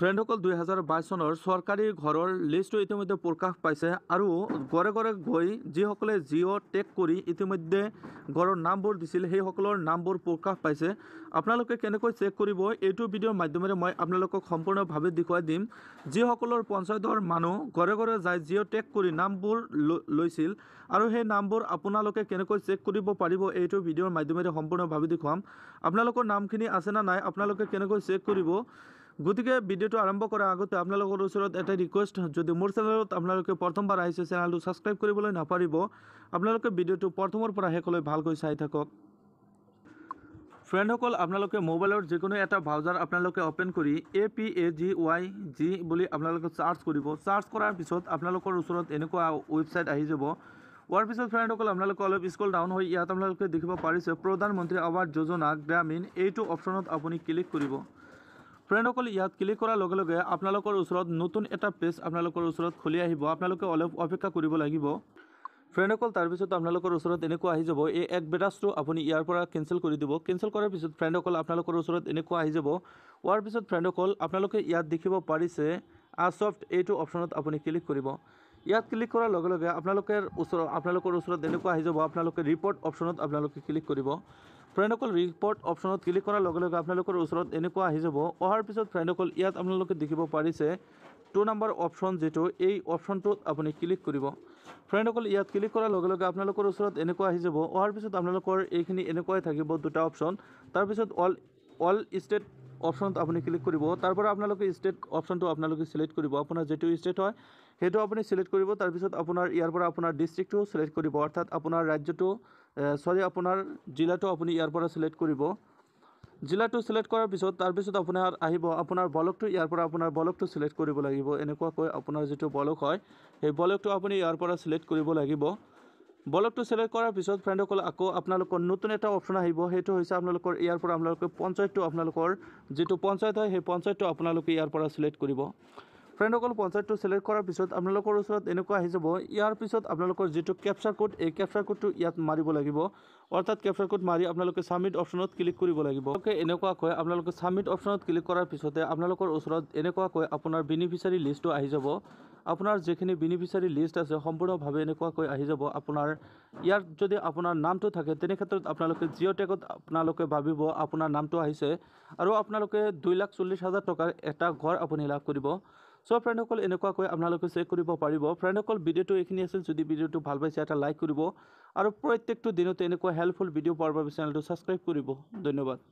ফ্ৰেণ্ডসকল দুই হাজাৰ বাইছ চনৰ চৰকাৰী ঘৰৰ লিষ্টটো ইতিমধ্যে প্ৰকাশ পাইছে আৰু ঘৰে ঘৰে গৈ যিসকলে জিঅ' টেক কৰি ইতিমধ্যে ঘৰৰ নামবোৰ দিছিল সেইসকলৰ নামবোৰ প্ৰকাশ পাইছে আপোনালোকে কেনেকৈ চেক কৰিব এইটো ভিডিঅ'ৰ মাধ্যমেৰে মই আপোনালোকক সম্পূৰ্ণভাৱে দেখুৱাই দিম যিসকলৰ পঞ্চায়তৰ মানুহ ঘৰে ঘৰে যাই জিঅ' টেক কৰি নামবোৰ লৈছিল আৰু সেই নামবোৰ আপোনালোকে কেনেকৈ চেক কৰিব পাৰিব এইটো ভিডিঅ'ৰ মাধ্যমেৰে সম্পূৰ্ণভাৱে দেখুৱাম আপোনালোকৰ নামখিনি আছে নে নাই আপোনালোকে কেনেকৈ চেক কৰিব গতিকে ভিডিওটো আৰম্ভ কৰাৰ আগতে আপোনালোকৰ ওচৰত এটা ৰিকুৱেষ্ট যদি মোৰ চেনেলত আপোনালোকে প্ৰথমবাৰ আহিছে চেনেলটো ছাবস্ক্ৰাইব কৰিবলৈ নাপাৰিব আপোনালোকে ভিডিঅ'টো প্ৰথমৰ পৰা শেষলৈ ভালকৈ চাই থাকক ফ্ৰেণ্ডসকল আপোনালোকে মোবাইলৰ যিকোনো এটা ব্ৰাউজাৰ আপোনালোকে অ'পেন কৰি A P A G Y G বুলি আপোনালোকে চাৰ্চ কৰিব চাৰ্চ কৰাৰ পিছত আপোনালোকৰ ওচৰত এনেকুৱা ৱেবছাইট আহি যাব ইয়াৰ পিছত ফ্ৰেণ্ডসকল আপোনালোকে অলপ স্কুল ডাউন হৈ ইয়াত আপোনালোকে দেখিব পাৰিছে প্ৰধানমন্ত্ৰী আৱাস যোজনা গ্ৰামীণ এইটো অপশ্যনত আপুনি ক্লিক কৰিব ফ্ৰেণ্ড সকলে ইয়াত ক্লিক কৰাৰ লগে লগে আপোনালোকৰ ওচৰত নতুন এটা পেজ আপোনালোকৰ ওচৰত খুলি আহিব আপোনালোকে অলপ অপেক্ষা কৰিব লাগিব ফ্ৰেণ্ডসকল তাৰপিছত আপোনালোকৰ ওচৰত এনেকুৱা আহি যাব এই এক বেডাছটো আপুনি ইয়াৰ পৰা কেঞ্চেল কৰি দিব কেঞ্চেল কৰাৰ পিছত ফ্ৰেণ্ডসকল আপোনালোকৰ ওচৰত এনেকুৱা আহি যাব হোৱাৰ পিছত ফ্ৰেণ্ডসকল আপোনালোকে ইয়াত দেখিব পাৰিছে আ ছফ্ট এইটো অপশ্যনত আপুনি ক্লিক কৰিব ইয়াত ক্লিক কৰাৰ লগে লগে আপোনালোকে ওচৰত আপোনালোকৰ ওচৰত এনেকুৱা আহি যাব আপোনালোকে ৰিপৰ্ট অপশ্যনত আপোনালোকে ক্লিক কৰিব ফ্ৰেণ্ডসকল ৰিপৰ্ট অপশ্যনত ক্লিক কৰাৰ লগে লগে আপোনালোকৰ ওচৰত এনেকুৱা আহি যাব অহাৰ পিছত ফ্ৰেণ্ডসকল ইয়াত আপোনালোকে দেখিব পাৰিছে টু নাম্বাৰ অপশ্যন যিটো এই অপশ্যনটোত আপুনি ক্লিক কৰিব ফ্ৰেণ্ডসকল ইয়াত ক্লিক কৰাৰ লগে লগে আপোনালোকৰ ওচৰত এনেকুৱা আহি যাব অহাৰ পিছত আপোনালোকৰ এইখিনি এনেকুৱাই থাকিব দুটা অপশ্যন তাৰপিছত অল অল ষ্টেট অপশ্যনত আপুনি ক্লিক কৰিব তাৰপৰা আপোনালোকে ষ্টেট অপশ্যনটো আপোনালোকে ছিলেক্ট কৰিব আপোনাৰ যিটো ষ্টেট হয় সেইটো আপুনি ছিলেক্ট কৰিব তাৰপিছত আপোনাৰ ইয়াৰ পৰা আপোনাৰ ডিষ্ট্ৰিক্টটো ছিলেক্ট কৰিব অৰ্থাৎ আপোনাৰ ৰাজ্যটো চৰি আপোনাৰ জিলাটো আপুনি ইয়াৰ পৰা ছিলেক্ট কৰিব জিলাটো ছিলেক্ট কৰাৰ পিছত তাৰপিছত আপোনাৰ আহিব আপোনাৰ ব্লকটো ইয়াৰ পৰা আপোনাৰ ব্লকটো ছিলেক্ট কৰিব লাগিব এনেকুৱাকৈ আপোনাৰ যিটো ব্লক হয় সেই ব্লকটো আপুনি ইয়াৰ পৰা ছিলেক্ট কৰিব লাগিব বলকটো চিলেক্ট কৰাৰ পিছত ফ্ৰেণ্ডসকল আকৌ আপোনালোকৰ নতুন এটা অপশ্যন আহিব সেইটো হৈছে আপোনালোকৰ ইয়াৰ পৰা আপোনালোকৰ পঞ্চায়তটো আপোনালোকৰ যিটো পঞ্চায়ত হয় সেই পঞ্চায়তটো আপোনালোকে ইয়াৰ পৰা চিলেক্ট কৰিব ফ্ৰেণ্ডসকল পঞ্চায়তটো ছিলেক্ট কৰাৰ পিছত আপোনালোকৰ ওচৰত এনেকুৱা আহি যাব ইয়াৰ পিছত আপোনালোকৰ যিটো কেপচাৰ কোড এই কেপচাৰ কোডটো ইয়াত মাৰিব লাগিব অৰ্থাৎ কেপচাৰ কোড মাৰি আপোনালোকে ছাবমিট অপশ্যনত ক্লিক কৰিব লাগিব অ'কে এনেকুৱাকৈ আপোনালোকে ছাবমিট অপশ্যনত ক্লিক কৰাৰ পিছতে আপোনালোকৰ ওচৰত এনেকুৱাকৈ আপোনাৰ বেনিফিচিয়াৰী লিষ্টটো আহি যাব আপোনাৰ যিখিনি বেনিফিচিয়াৰী লিষ্ট আছে সম্পূৰ্ণভাৱে এনেকুৱাকৈ আহি যাব আপোনাৰ ইয়াত যদি আপোনাৰ নামটো থাকে তেনে ক্ষেত্ৰত আপোনালোকে জিঅ' টেগত আপোনালোকে ভাবিব আপোনাৰ নামটো আহিছে আৰু আপোনালোকে দুই লাখ চল্লিছ হাজাৰ টকাৰ এটা ঘৰ আপুনি লাভ কৰিব চ' ফ্ৰেণ্ডসকল এনেকুৱাকৈ আপোনালোকে শ্বেয়াৰ কৰিব পাৰিব ফ্ৰেণ্ডসকল ভিডিঅ'টো এইখিনি আছিল যদি ভিডিঅ'টো ভাল পাইছে এটা লাইক কৰিব আৰু প্ৰত্যেকটো দিনতে এনেকুৱা হেল্পফুল ভিডিঅ' পোৱাৰ বাবে চেনেলটো ছাবস্ক্ৰাইব কৰিব ধন্যবাদ